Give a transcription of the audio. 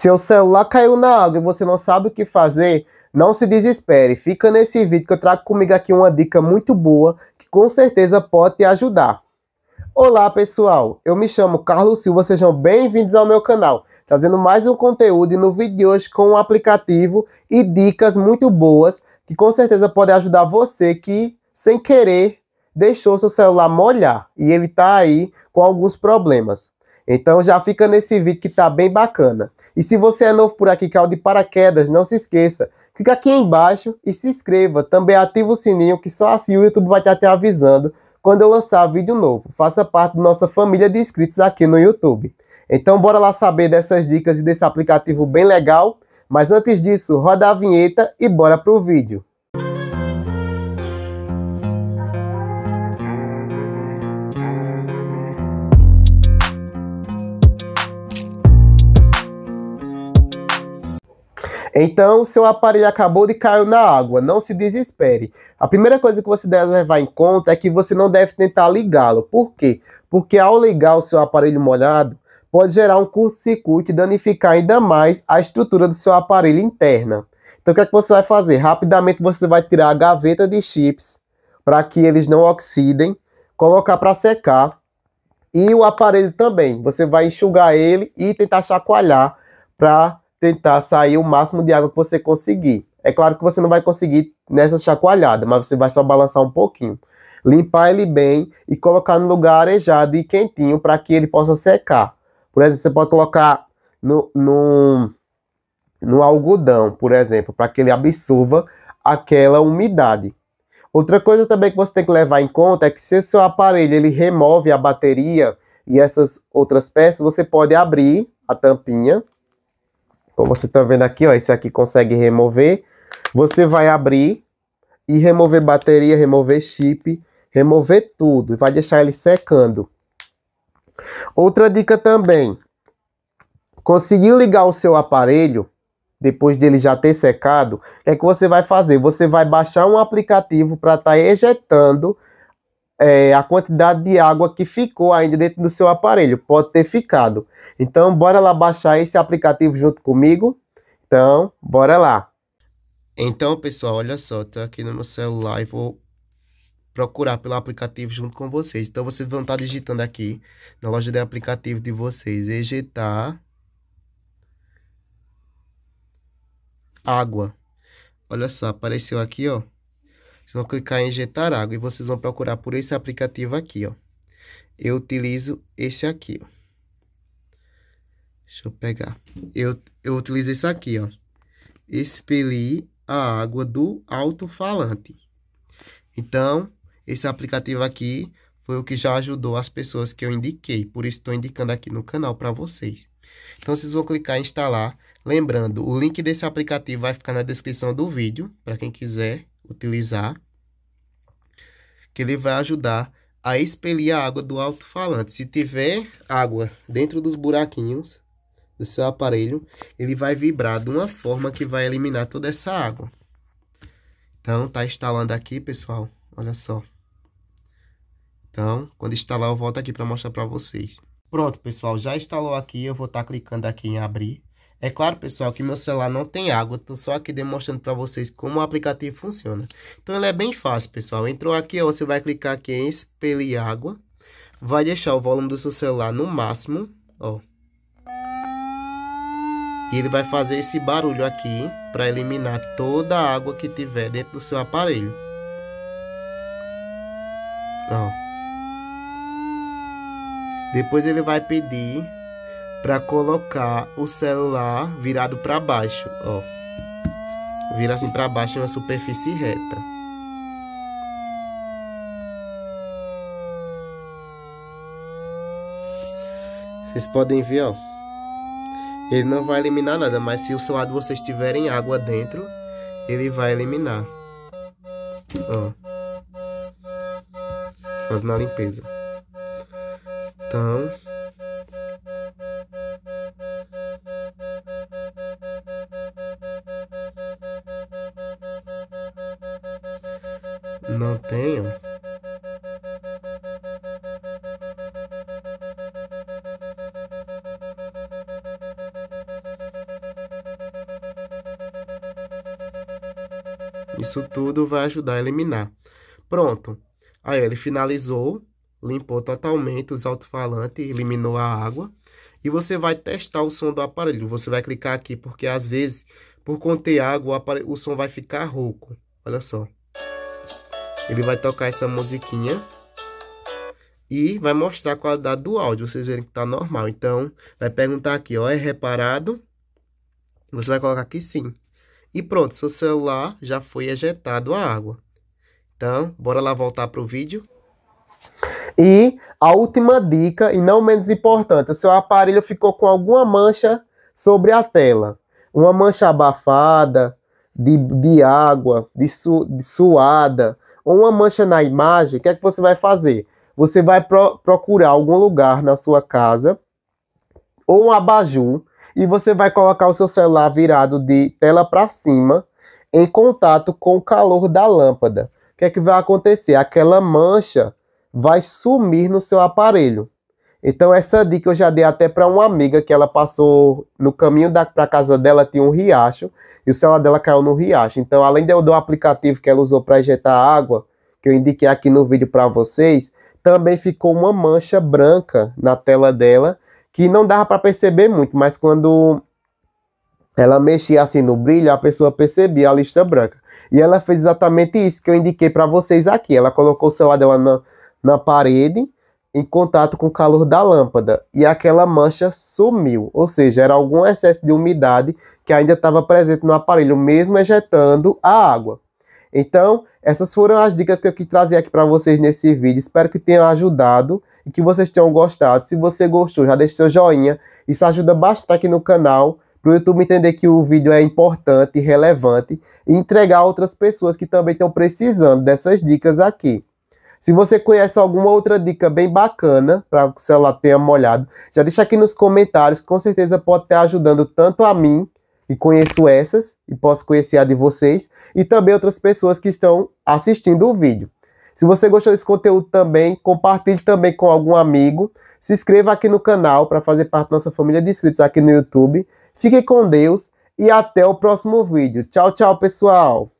Seu celular caiu na água e você não sabe o que fazer, não se desespere. Fica nesse vídeo que eu trago comigo aqui uma dica muito boa que com certeza pode te ajudar. Olá pessoal, eu me chamo Carlos Silva, sejam bem-vindos ao meu canal, trazendo mais um conteúdo e no vídeo de hoje com um aplicativo e dicas muito boas que com certeza pode ajudar você que, sem querer, deixou seu celular molhar e ele está aí com alguns problemas. Então já fica nesse vídeo que está bem bacana. E se você é novo por aqui, caiu de paraquedas, não se esqueça. Clica aqui embaixo e se inscreva. Também ativa o sininho que só assim o YouTube vai estar te avisando quando eu lançar vídeo novo. Faça parte da nossa família de inscritos aqui no YouTube. Então bora lá saber dessas dicas e desse aplicativo bem legal. Mas antes disso, roda a vinheta e bora pro vídeo. Então, seu aparelho acabou de cair na água, não se desespere. A primeira coisa que você deve levar em conta é que você não deve tentar ligá-lo. Por quê? Porque ao ligar o seu aparelho molhado, pode gerar um curto-circuito e danificar ainda mais a estrutura do seu aparelho interna. Então, o que é que você vai fazer? Rapidamente você vai tirar a gaveta de chips para que eles não oxidem, colocar para secar e o aparelho também. Você vai enxugar ele e tentar chacoalhar para tentar sair o máximo de água que você conseguir. É claro que você não vai conseguir nessa chacoalhada, mas você vai só balançar um pouquinho. Limpar ele bem e colocar no lugar arejado e quentinho para que ele possa secar. Por exemplo, você pode colocar no, no, no algodão, por exemplo, para que ele absorva aquela umidade. Outra coisa também que você tem que levar em conta é que se o seu aparelho ele remove a bateria e essas outras peças, você pode abrir a tampinha como você está vendo aqui, ó, esse aqui consegue remover. Você vai abrir e remover bateria, remover chip, remover tudo. E vai deixar ele secando. Outra dica também. Conseguiu ligar o seu aparelho, depois dele já ter secado, o que é que você vai fazer? Você vai baixar um aplicativo para estar tá ejetando é, a quantidade de água que ficou ainda dentro do seu aparelho. Pode ter ficado. Então, bora lá baixar esse aplicativo junto comigo. Então, bora lá. Então, pessoal, olha só, tô aqui no meu celular e vou procurar pelo aplicativo junto com vocês. Então, vocês vão estar tá digitando aqui na loja de aplicativo de vocês, ejetar água. Olha só, apareceu aqui, ó. Vocês vão clicar em injetar água e vocês vão procurar por esse aplicativo aqui, ó. Eu utilizo esse aqui, ó. Deixa eu pegar. Eu, eu utilizo esse aqui, ó. Expelir a água do alto-falante. Então, esse aplicativo aqui foi o que já ajudou as pessoas que eu indiquei. Por isso, estou indicando aqui no canal para vocês. Então, vocês vão clicar em instalar. Lembrando, o link desse aplicativo vai ficar na descrição do vídeo, para quem quiser utilizar, que ele vai ajudar a expelir a água do alto-falante. Se tiver água dentro dos buraquinhos do seu aparelho, ele vai vibrar de uma forma que vai eliminar toda essa água. Então, tá instalando aqui, pessoal. Olha só. Então, quando instalar, eu volto aqui para mostrar para vocês. Pronto, pessoal. Já instalou aqui. Eu vou estar tá clicando aqui em abrir. É claro, pessoal, que meu celular não tem água, estou só aqui demonstrando para vocês como o aplicativo funciona. Então ele é bem fácil, pessoal. Entrou aqui, ó, você vai clicar aqui em expelir água, vai deixar o volume do seu celular no máximo, ó. E ele vai fazer esse barulho aqui para eliminar toda a água que tiver dentro do seu aparelho. Ó. Depois ele vai pedir para colocar o celular virado para baixo, ó. Vira assim para baixo em uma superfície reta. Vocês podem ver, ó. Ele não vai eliminar nada, mas se o celular de vocês tiverem água dentro, ele vai eliminar. Ó. Fazendo a limpeza. Então, não tenho. Isso tudo vai ajudar a eliminar. Pronto. Aí ele finalizou, limpou totalmente os alto-falantes, eliminou a água. E você vai testar o som do aparelho. Você vai clicar aqui, porque às vezes, por conter água, o, aparelho, o som vai ficar rouco. Olha só. Ele vai tocar essa musiquinha e vai mostrar a qualidade do áudio. Vocês verem que tá normal. Então, vai perguntar aqui, ó, é reparado? Você vai colocar aqui sim. E pronto, seu celular já foi ejetado a água. Então, bora lá voltar pro vídeo. E a última dica, e não menos importante, seu aparelho ficou com alguma mancha sobre a tela. Uma mancha abafada, de, de água, de, su, de suada, ou uma mancha na imagem, o que é que você vai fazer? Você vai pro procurar algum lugar na sua casa ou um abajur e você vai colocar o seu celular virado de tela para cima em contato com o calor da lâmpada. O que é que vai acontecer? Aquela mancha vai sumir no seu aparelho. Então essa dica eu já dei até para uma amiga que ela passou no caminho para casa dela tinha um riacho e o celular dela caiu no riacho. Então além de eu dar o aplicativo que ela usou para injetar água, que eu indiquei aqui no vídeo para vocês, também ficou uma mancha branca na tela dela que não dava para perceber muito, mas quando ela mexia assim no brilho, a pessoa percebia a lista branca. E ela fez exatamente isso que eu indiquei para vocês aqui. Ela colocou o celular dela na, na parede em contato com o calor da lâmpada e aquela mancha sumiu, ou seja, era algum excesso de umidade que ainda estava presente no aparelho, mesmo ejetando a água. Então, essas foram as dicas que eu quis trazer aqui para vocês nesse vídeo. Espero que tenha ajudado e que vocês tenham gostado. Se você gostou, já deixe seu joinha. Isso ajuda bastante aqui no canal para o YouTube entender que o vídeo é importante, relevante e entregar a outras pessoas que também estão precisando dessas dicas aqui. Se você conhece alguma outra dica bem bacana para que o celular tenha molhado, já deixa aqui nos comentários, com certeza pode estar ajudando tanto a mim, que conheço essas e posso conhecer a de vocês, e também outras pessoas que estão assistindo o vídeo. Se você gostou desse conteúdo também, compartilhe também com algum amigo. Se inscreva aqui no canal para fazer parte da nossa família de inscritos aqui no YouTube. Fique com Deus e até o próximo vídeo. Tchau, tchau, pessoal!